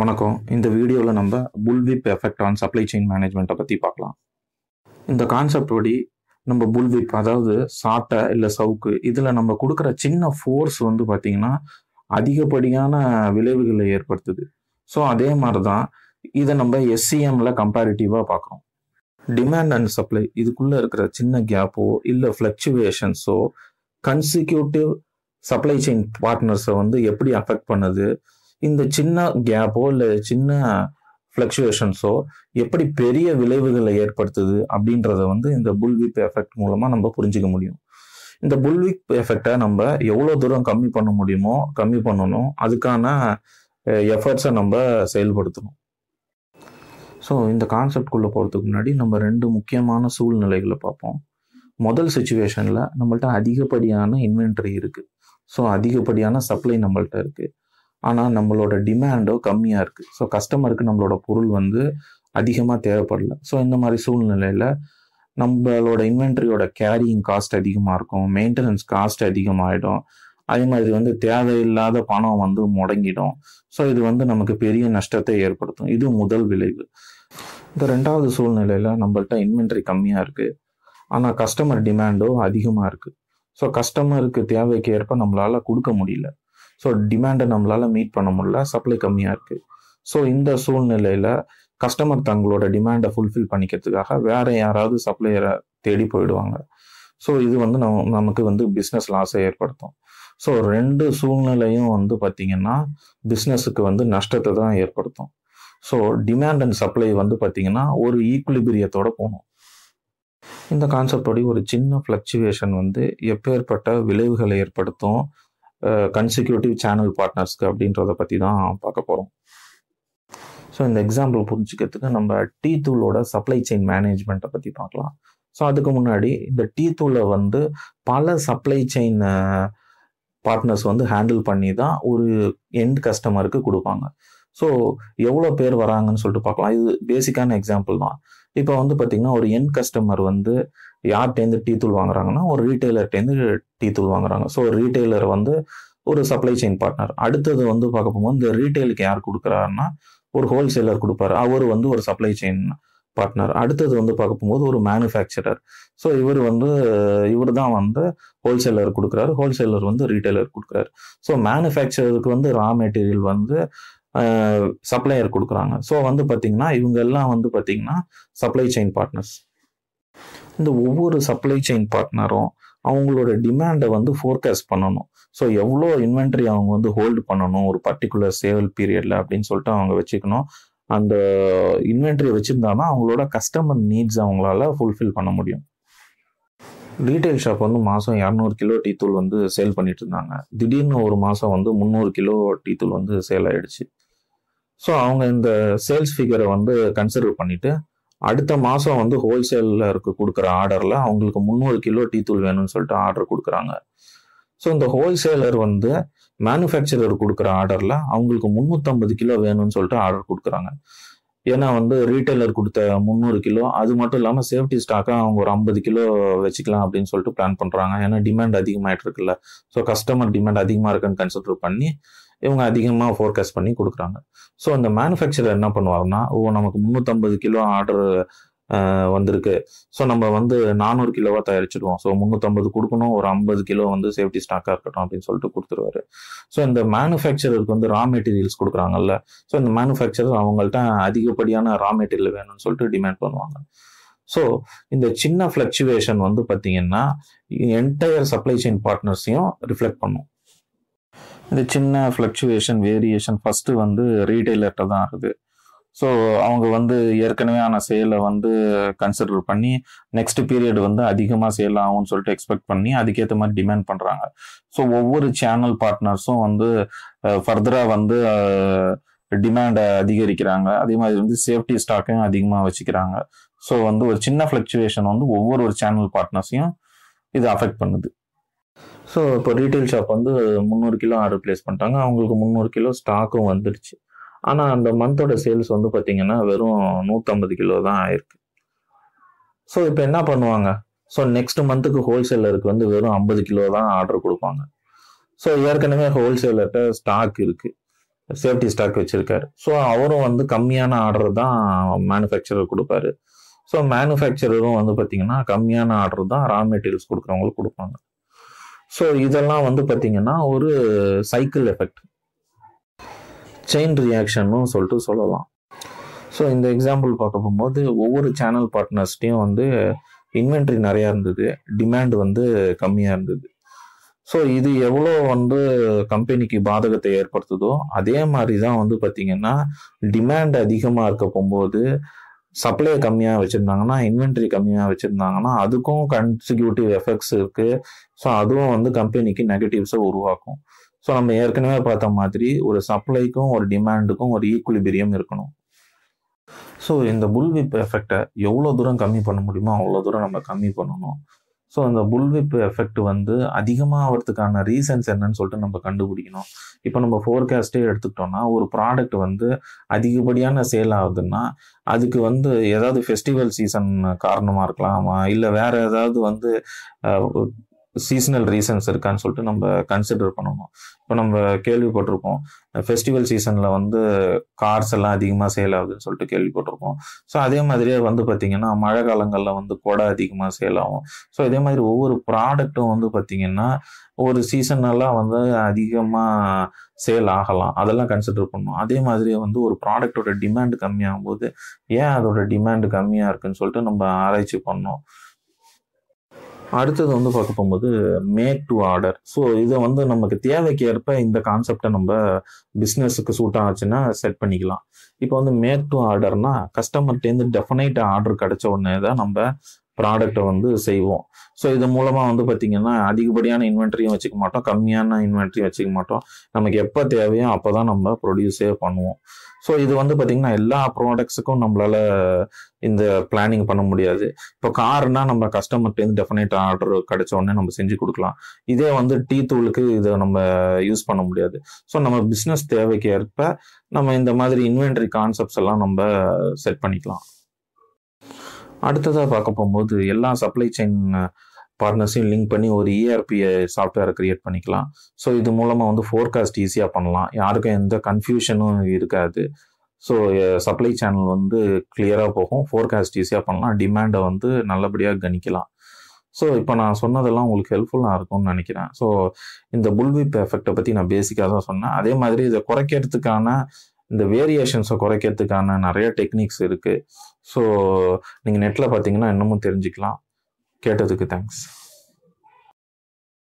வணக்கம் இந்த வீடியோவில் நம்ம bullwhip effect on supply chain மேனேஜ்மெண்ட்டை பற்றி பார்க்கலாம் இந்த கான்செப்ட் படி நம்ம புல்விப் அதாவது சாட்டை இல்லை சவுக்கு இதில் நம்ம கொடுக்குற சின்ன ஃபோர்ஸ் வந்து பார்த்திங்கன்னா அதிகப்படியான விளைவுகளை ஏற்படுத்துது ஸோ அதே மாதிரி தான் இதை நம்ம எஸ்சிஎம்ல e கம்பேரிட்டிவாக பார்க்குறோம் டிமாண்ட் அண்ட் சப்ளை இதுக்குள்ளே இருக்கிற சின்ன கேப்போ இல்லை ஃப்ளக்சுவேஷன்ஸோ கன்சிக்யூட்டிவ் சப்ளை செயின் பார்ட்னர்ஸை வந்து எப்படி அஃபெக்ட் பண்ணுது இந்த சின்ன கேப்போ இல்லை சின்ன ஃப்ளக்சுவேஷன்ஸோ எப்படி பெரிய விளைவுகளை ஏற்படுத்துது அப்படின்றத வந்து இந்த புல்விப் எஃபெக்ட் மூலமாக நம்ம புரிஞ்சிக்க முடியும் இந்த புல்விப் எஃபெக்டை நம்ம எவ்வளோ தூரம் கம்மி பண்ண முடியுமோ கம்மி பண்ணணும் அதுக்கான எஃபர்ட்ஸை நம்ம செயல்படுத்தணும் ஸோ இந்த கான்செப்ட்குள்ளே போகிறதுக்கு முன்னாடி நம்ம ரெண்டு முக்கியமான சூழ்நிலைகளை பார்ப்போம் முதல் சுச்சுவேஷனில் நம்மள்ட்ட அதிகப்படியான இன்வென்ட்ரி இருக்குது ஸோ அதிகப்படியான சப்ளை நம்மள்ட்ட இருக்குது ஆனால் நம்மளோட டிமாண்டோ கம்மியாக இருக்குது ஸோ கஸ்டமருக்கு நம்மளோட பொருள் வந்து அதிகமாக தேவைப்படல ஸோ இந்த மாதிரி சூழ்நிலையில் நம்மளோட இன்வென்ட்ரியோட கேரியிங் காஸ்ட் அதிகமாக இருக்கும் மெயின்டெனன்ஸ் காஸ்ட் அதிகமாகிடும் அதே மாதிரி வந்து தேவையில்லாத பணம் வந்து முடங்கிடும் ஸோ இது வந்து நமக்கு பெரிய நஷ்டத்தை ஏற்படுத்தும் இது முதல் விளைவு இந்த ரெண்டாவது சூழ்நிலையில் நம்மள்ட்ட இன்வென்ட்ரி கம்மியாக இருக்குது ஆனால் கஸ்டமர் டிமாண்டோ அதிகமாக இருக்குது ஸோ கஸ்டமருக்கு தேவைக்கு ஏற்ப நம்மளால் கொடுக்க முடியல ஸோ டிமாண்டை நம்மளால் மீட் பண்ண முடியல சப்ளை கம்மியாக இருக்குது ஸோ இந்த சூழ்நிலையில் கஸ்டமர் தங்களோட டிமாண்டை ஃபுல்ஃபில் பண்ணிக்கிறதுக்காக வேறு யாராவது சப்ளையரை தேடி போயிடுவாங்க ஸோ இது வந்து நம் நமக்கு வந்து பிஸ்னஸ் லாஸை ஏற்படுத்தும் ஸோ ரெண்டு சூழ்நிலையும் வந்து பார்த்திங்கன்னா பிஸ்னஸுக்கு வந்து நஷ்டத்தை தான் ஏற்படுத்தும் ஸோ டிமாண்ட் அண்ட் சப்ளை வந்து பார்த்திங்கன்னா ஒரு ஈக்குலிபிரியத்தோடு போகணும் இந்த கான்செப்டோடைய ஒரு சின்ன ஃப்ளக்சுவேஷன் வந்து எப்பேற்பட்ட விளைவுகளை ஏற்படுத்தும் கன்சிக்யூட்டிவ் சேனல் பார்ட்னர்ஸ்க்கு அப்படின்றத பற்றி தான் பார்க்க போகிறோம் ஸோ இந்த எக்ஸாம்பிள் புரிஞ்சுக்கிறதுக்கு நம்ம டீ தூளோட சப்ளை செயின் மேனேஜ்மெண்ட்டை பற்றி பார்க்கலாம் ஸோ அதுக்கு முன்னாடி இந்த டீ தூளை வந்து பல சப்ளை செயின் பார்ட்னர்ஸ் வந்து ஹேண்டில் பண்ணி தான் ஒரு எண்ட் கஸ்டமருக்கு கொடுப்பாங்க ஸோ எவ்வளோ பேர் வராங்கன்னு சொல்லிட்டு பார்க்கலாம் இது பேசிக்கான எக்ஸாம்பிள் தான் இப்போ வந்து பார்த்திங்கன்னா ஒரு என் கஸ்டமர் வந்து யார்கிட்டேருந்து டீ தூள் வாங்குறாங்கன்னா ஒரு ரீட்டைலர்கிட்டேருந்து டீ தூள் வாங்குறாங்க ஸோ ரீட்டைலர் வந்து ஒரு சப்ளை செயின் பார்ட்னர் அடுத்தது வந்து பார்க்க போகும்போது இந்த ரீட்டைலுக்கு யார் கொடுக்குறாருன்னா ஒரு ஹோல்சேலர் கொடுப்பாரு அவர் வந்து ஒரு சப்ளை செயின் பார்ட்னர் அடுத்தது வந்து பார்க்க போகும்போது ஒரு மேனுஃபேக்சரர் ஸோ இவர் வந்து இவர் தான் வந்து ஹோல்சேலர் கொடுக்குறாரு ஹோல்சேலர் வந்து ரீட்டைலர் கொடுக்குறாரு ஸோ மேனுஃபேக்சரருக்கு வந்து ரா மெட்டீரியல் வந்து சப்ளையர் கொடுக்குறாங்க ஸோ வந்து பார்த்திங்கன்னா இவங்க எல்லாம் வந்து பார்த்திங்கன்னா சப்ளை செயின் பார்ட்னர்ஸ் இந்த ஒவ்வொரு சப்ளை செயின் பார்ட்னரும் அவங்களோட டிமாண்டை வந்து ஃபோர்காஸ்ட் பண்ணணும் ஸோ எவ்வளோ இன்வென்ட்ரி அவங்க வந்து ஹோல்டு பண்ணணும் ஒரு பர்டிகுலர் சேவல் பீரியடில் அப்படின்னு சொல்லிட்டு அவங்க வச்சுக்கணும் அந்த இன்வென்ட்ரி வச்சுருந்தாங்கன்னா அவங்களோட கஸ்டமர் நீட்ஸ் அவங்களால ஃபுல்ஃபில் பண்ண முடியும் ரீட்டைல் ஷாப் வந்து மாதம் இரநூறு கிலோ டீத்தூள் வந்து சேல் பண்ணிட்டு இருந்தாங்க திடீர்னு ஒரு மாதம் வந்து முந்நூறு கிலோ டீ தூள் வந்து சேல் ஆயிடுச்சு ஸோ அவங்க இந்த சேல்ஸ் ஃபிகரை வந்து கன்சிடர் பண்ணிவிட்டு அடுத்த மாதம் வந்து ஹோல்சேலில் இருக்க கொடுக்குற ஆர்டரில் அவங்களுக்கு முந்நூறு கிலோ டீ தூள் வேணும்னு சொல்லிட்டு ஆர்டர் கொடுக்குறாங்க ஸோ இந்த ஹோல்சேலர் வந்து மேனுஃபேக்சரர் கொடுக்குற ஆர்டரில் அவங்களுக்கு முந்நூற்றம்பது கிலோ வேணும்னு சொல்லிட்டு ஆர்டர் கொடுக்குறாங்க ஏன்னா வந்து ரீட்டைலர் கொடுத்த முந்நூறு கிலோ அது மட்டும் இல்லாமல் சேஃப்டி ஸ்டாக்காக அவங்க ஒரு ஐம்பது கிலோ வச்சுக்கலாம் அப்படின்னு சொல்லிட்டு பிளான் பண்ணுறாங்க ஏன்னா டிமாண்ட் அதிகமாகிட்டு இருக்குல்ல ஸோ கஸ்டமர் டிமாண்ட் அதிகமாக இருக்குன்னு கன்சிடர் பண்ணி இவங்க அதிகமாக ஃபோர்காஸ்ட் பண்ணி கொடுக்குறாங்க ஸோ அந்த மேனுஃபேக்சரர் என்ன பண்ணுவாருன்னா ஓ நமக்கு முந்நூற்றம்பது கிலோ ஆர்டர் வந்திருக்கு ஸோ நம்ம வந்து நானூறு கிலோவாக தயாரிச்சிடுவோம் ஸோ முந்நூற்றம்பது கொடுக்கணும் ஒரு ஐம்பது கிலோ வந்து சேஃப்டி ஸ்டாக்காக இருக்கட்டும் அப்படின்னு சொல்லிட்டு கொடுத்துருவாரு ஸோ இந்த மேனுஃபேக்சரருக்கு வந்து ரா மெட்டீரியல்ஸ் கொடுக்குறாங்கல்ல ஸோ இந்த மேனுஃபேக்சரர் அவங்கள்ட்ட அதிகப்படியான ரா மெட்டீரியல் வேணும்னு சொல்லிட்டு டிமாண்ட் பண்ணுவாங்க ஸோ இந்த சின்ன ஃப்ளக்சுவேஷன் வந்து பார்த்தீங்கன்னா என்டையர் சப்ளை செயின் பார்ட்னர்ஸையும் ரிஃப்ளெக்ட் பண்ணும் இந்த சின்ன ஃப்ளக்சுவேஷன் வேரியேஷன் ஃபஸ்ட்டு வந்து ரீட்டைலர்கிட்ட தான் ஆகுது ஸோ அவங்க வந்து ஏற்கனவே ஆன சேலை வந்து கன்சிடர் பண்ணி நெக்ஸ்ட் பீரியட் வந்து அதிகமாக சேல் ஆகும்னு சொல்லிட்டு எக்ஸ்பெக்ட் பண்ணி அதுக்கேற்ற மாதிரி டிமாண்ட் பண்ணுறாங்க ஸோ ஒவ்வொரு சேனல் பார்ட்னர்ஸும் வந்து ஃபர்தராக வந்து டிமாண்டை அதிகரிக்கிறாங்க அதே மாதிரி வந்து சேஃப்டி ஸ்டாக்கையும் அதிகமாக வச்சுக்கிறாங்க ஸோ வந்து ஒரு சின்ன ஃப்ளக்சுவேஷன் வந்து ஒவ்வொரு ஒரு சேனல் பார்ட்னர்ஸையும் இது அஃபெக்ட் பண்ணுது ஸோ இப்போ ரீட்டைல் ஷாப் வந்து முந்நூறு கிலோ ஆர்டர் பிளேஸ் பண்ணிட்டாங்க அவங்களுக்கு முந்நூறு கிலோ ஸ்டாக்கும் வந்துடுச்சு ஆனால் அந்த மந்தோட சேல்ஸ் வந்து பார்த்தீங்கன்னா வெறும் நூற்றம்பது கிலோ தான் ஆயிருக்கு ஸோ இப்போ என்ன பண்ணுவாங்க ஸோ நெக்ஸ்ட் மந்த்துக்கு ஹோல்சேலருக்கு வந்து வெறும் ஐம்பது கிலோ தான் ஆர்டர் கொடுப்பாங்க ஸோ ஏற்கனவே ஹோல்சேலர்கிட்ட ஸ்டாக் இருக்குது சேஃப்டி ஸ்டாக் வச்சுருக்காரு ஸோ அவரும் வந்து கம்மியான ஆர்டர் தான் மேனுஃபேக்சரர் கொடுப்பாரு ஸோ மேனுஃபேக்சரரும் வந்து பார்த்தீங்கன்னா கம்மியான ஆர்டர் தான் ரா மெட்டீரியல்ஸ் கொடுக்குறவங்களுக்கு கொடுப்பாங்க ஸோ இதெல்லாம் வந்து பார்த்திங்கன்னா ஒரு சைக்கிள் எஃபெக்ட் செயின் ரியாக்ஷன்னு சொல்லிட்டு சொல்லலாம் ஸோ இந்த எக்ஸாம்பிள் பார்க்க போகும்போது ஒவ்வொரு சேனல் பார்ட்னர்ஸ்டையும் வந்து இன்வென்ட்ரி நிறையா இருந்தது டிமாண்ட் வந்து கம்மியாக இருந்தது ஸோ இது எவ்வளோ வந்து கம்பெனிக்கு பாதகத்தை ஏற்படுத்துதோ அதே மாதிரி தான் வந்து பார்த்திங்கன்னா டிமாண்ட் அதிகமாக இருக்க போகும்போது சப்ளை கம்மியாக வச்சுருந்தாங்கன்னா இன்வென்ட்ரி கம்மியாக வச்சுருந்தாங்கன்னா அதுக்கும் கன்சிக்யூட்டிவ் எஃபெக்ட்ஸ் இருக்குது ஸோ அதுவும் வந்து கம்பெனிக்கு நெகட்டிவ்ஸை உருவாக்கும் ஸோ நம்ம ஏற்கனவே பார்த்த மாதிரி ஒரு சப்ளைக்கும் ஒரு டிமாண்டுக்கும் ஒரு ஈக்குலிபிரியம் இருக்கணும் ஸோ இந்த புல்விப் எஃபெக்டை எவ்வளோ தூரம் கம்மி பண்ண முடியுமோ அவ்வளோ தூரம் நம்ம கம்மி பண்ணணும் ஸோ அந்த புல்விப் எஃபெக்ட் வந்து அதிகமாக ஆகிறதுக்கான ரீசன்ஸ் என்னன்னு சொல்லிட்டு நம்ம கண்டுபிடிக்கணும் இப்போ நம்ம ஃபோர்காஸ்ட்டே எடுத்துக்கிட்டோம்னா ஒரு ப்ராடக்ட் வந்து அதிகப்படியான சேல் ஆகுதுன்னா அதுக்கு வந்து ஏதாவது ஃபெஸ்டிவல் சீசன் காரணமாக இருக்கலாமா இல்லை வேறு ஏதாவது வந்து சீசனல் ரீசன்ஸ் இருக்கான்னு சொல்லிட்டு நம்ம கன்சிடர் பண்ணணும் இப்போ நம்ம கேள்விப்பட்டிருப்போம் ஃபெஸ்டிவல் சீசனில் வந்து கார்ஸ் எல்லாம் அதிகமாக சேல் ஆகுதுன்னு சொல்லிட்டு கேள்விப்பட்டிருப்போம் ஸோ அதே மாதிரியே வந்து பார்த்திங்கன்னா மழை காலங்களில் வந்து கொடை அதிகமாக சேல் ஆகும் ஸோ இதே மாதிரி ஒவ்வொரு ப்ராடக்ட்டும் வந்து பார்த்திங்கன்னா ஒரு சீசனெல்லாம் வந்து அதிகமாக சேல் ஆகலாம் அதெல்லாம் கன்சிடர் பண்ணணும் அதே மாதிரியே வந்து ஒரு ப்ராடக்டோட டிமாண்ட் கம்மியாகும் போது ஏன் அதோட டிமாண்ட் கம்மியாக இருக்குன்னு சொல்லிட்டு நம்ம ஆராய்ச்சி பண்ணோம் அடுத்தது வந்து பார்க்க போகும்போது மேக் டு ஆர்டர் ஸோ இதை வந்து நமக்கு தேவைக்கு ஏற்ப இந்த கான்செப்டை நம்ம பிஸ்னஸுக்கு சூட் ஆச்சுன்னா செட் பண்ணிக்கலாம் இப்போ வந்து மேக் டு ஆர்டர்னா கஸ்டமர்கிட்டேருந்து டெஃபினைட் ஆர்டர் கிடைச்ச உடனே தான் நம்ம ப்ராடக்டை வந்து செய்வோம் ஸோ இது மூலமாக வந்து பார்த்திங்கன்னா அதிகப்படியான இன்வென்ட்ரியும் வச்சுக்க மாட்டோம் கம்மியான இன்வென்ட்ரியும் வச்சுக்க மாட்டோம் நமக்கு எப்போ தேவையோ அப்போ தான் நம்ம ப்ரொடியூஸே பண்ணுவோம் ஸோ இது வந்து பார்த்திங்கன்னா எல்லா ப்ராடக்ட்ஸுக்கும் நம்மளால் இந்த பிளானிங் பண்ண முடியாது இப்போ கார்னால் நம்ம கஸ்டமர்கிட்டேருந்து டெஃபினேட் ஆர்டர் கிடைச்ச உடனே நம்ம செஞ்சு கொடுக்கலாம் இதே வந்து டீ தூளுக்கு இதை நம்ம யூஸ் பண்ண முடியாது ஸோ நம்ம பிஸ்னஸ் தேவைக்கு ஏற்ப நம்ம இந்த மாதிரி இன்வென்ட்ரி கான்செப்ட்ஸ் எல்லாம் நம்ம செட் பண்ணிக்கலாம் அடுத்ததாக பார்க்க போகும்போது எல்லா சப்ளை செயின் பார்ட்னர்ஸையும் லிங்க் பண்ணி ஒரு ஏஆர்பி சாஃப்ட்வேரை கிரியேட் பண்ணிக்கலாம் ஸோ இது மூலமாக வந்து ஃபோர்காஸ்ட் ஈஸியாக பண்ணலாம் யாருக்கும் எந்த கன்ஃபியூஷனும் இருக்காது ஸோ சப்ளை சேனல் வந்து கிளியராக போகும் ஃபோர்காஸ்ட் ஈஸியாக பண்ணலாம் டிமாண்டை வந்து நல்லபடியாக கணிக்கலாம் ஸோ இப்போ நான் சொன்னதெல்லாம் உங்களுக்கு ஹெல்ப்ஃபுல்லாக இருக்கும்னு நினைக்கிறேன் ஸோ இந்த புல்விப் எஃபெக்டை பற்றி நான் பேசிக்காக தான் சொன்னேன் அதே மாதிரி இதை குறைக்கிறதுக்கான இந்த வேரியேஷன்ஸை குறைக்கிறதுக்கான நிறைய டெக்னிக்ஸ் இருக்குது ஸோ நீங்கள் நெட்டில் பார்த்தீங்கன்னா இன்னமும் தெரிஞ்சுக்கலாம் கேட்டதுக்கு தேங்க்ஸ்